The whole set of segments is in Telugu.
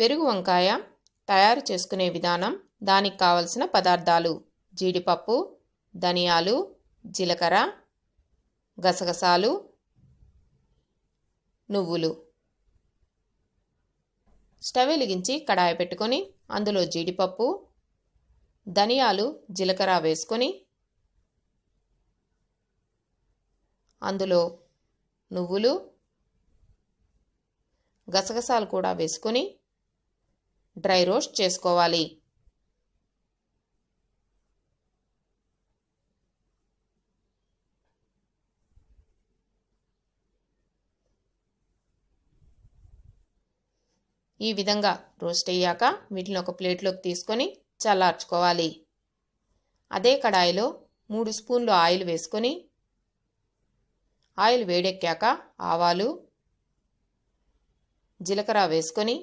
పెరుగు వంకాయ తయారు చేసుకునే విధానం దానికి కావలసిన పదార్థాలు జీడిపప్పు ధనియాలు జీలకర్ర గసగసాలు నువ్వులు స్టవ్ వెలిగించి కడాయి పెట్టుకొని అందులో జీడిపప్పు ధనియాలు జీలకర్ర వేసుకొని అందులో నువ్వులు గసగసాలు కూడా వేసుకొని డ్రై రోస్ట్ చేసుకోవాలి ఈ విధంగా రోస్ట్ అయ్యాక వీటిని ఒక ప్లేట్లోకి తీసుకొని చల్లార్చుకోవాలి అదే కడాయిలో మూడు స్పూన్లు ఆయిల్ వేసుకొని ఆయిల్ వేడెక్కాక ఆవాలు జీలకర్ర వేసుకొని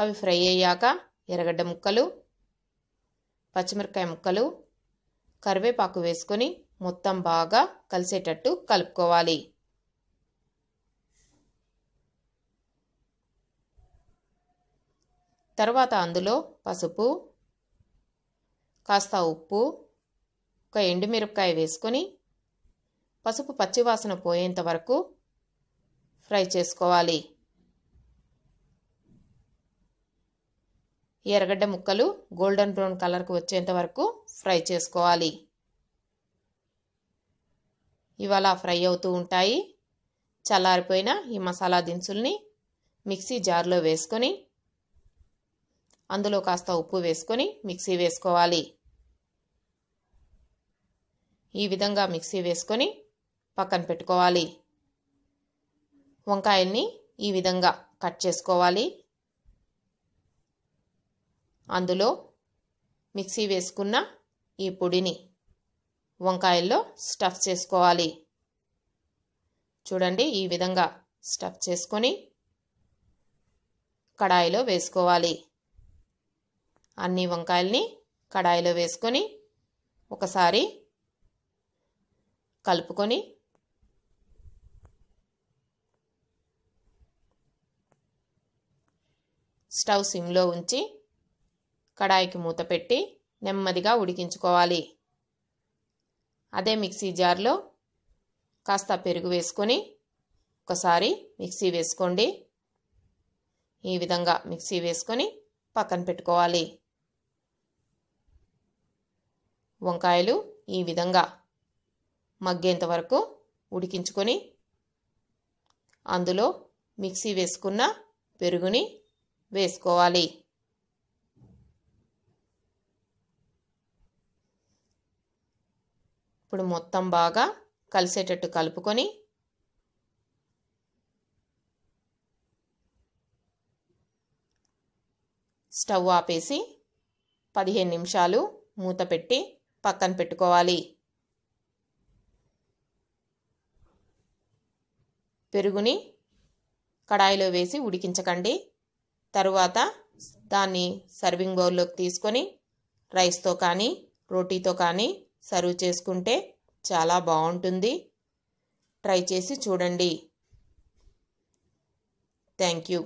అవి ఫ్రై అయ్యాక ఎర్రగడ్డ ముక్కలు పచ్చిమిరకాయ ముక్కలు కరివేపాకు వేసుకొని మొత్తం బాగా కలిసేటట్టు కలుపుకోవాలి తర్వాత అందులో పసుపు కాస్త ఉప్పు ఒక ఎండుమిరపకాయ వేసుకొని పసుపు పచ్చివాసన పోయేంత వరకు ఫ్రై చేసుకోవాలి ఈ ఎర్రగడ్డ ముక్కలు గోల్డెన్ బ్రౌన్ కలర్కి వచ్చేంత వరకు ఫ్రై చేసుకోవాలి ఇవాళ ఫ్రై అవుతూ ఉంటాయి చల్లారిపోయిన ఈ మసాలా దినుసుల్ని మిక్సీ జార్లో వేసుకొని అందులో కాస్త ఉప్పు వేసుకొని మిక్సీ వేసుకోవాలి ఈ విధంగా మిక్సీ వేసుకొని పక్కన పెట్టుకోవాలి వంకాయల్ని ఈ విధంగా కట్ చేసుకోవాలి అందులో మిక్సీ వేసుకున్న ఈ పొడిని వంకాయల్లో స్టఫ్ చేసుకోవాలి చూడండి ఈ విధంగా స్టఫ్ చేసుకొని కడాయిలో వేసుకోవాలి అన్ని వంకాయల్ని కడాయిలో వేసుకొని ఒకసారి కలుపుకొని స్టవ్ సిమ్లో ఉంచి కడాయికి మూత పెట్టి నెమ్మదిగా ఉడికించుకోవాలి అదే మిక్సీ జార్లో కాస్త పెరుగు వేసుకొని ఒకసారి మిక్సీ వేసుకోండి ఈ విధంగా మిక్సీ వేసుకొని పక్కన పెట్టుకోవాలి వంకాయలు ఈ విధంగా మగ్గేంత వరకు ఉడికించుకొని అందులో మిక్సీ వేసుకున్న పెరుగుని వేసుకోవాలి ఇప్పుడు మొత్తం బాగా కలిసేటట్టు కలుపుకొని స్టవ్ ఆపేసి పదిహేను నిమిషాలు మూత పెట్టి పక్కన పెట్టుకోవాలి పెరుగుని కడాయిలో వేసి ఉడికించకండి తరువాత దాన్ని సర్వింగ్ బౌల్లోకి తీసుకొని రైస్తో కానీ రోటీతో కానీ సర్వ్ చేసుకుంటే చాలా బాగుంటుంది ట్రై చేసి చూడండి థ్యాంక్ యూ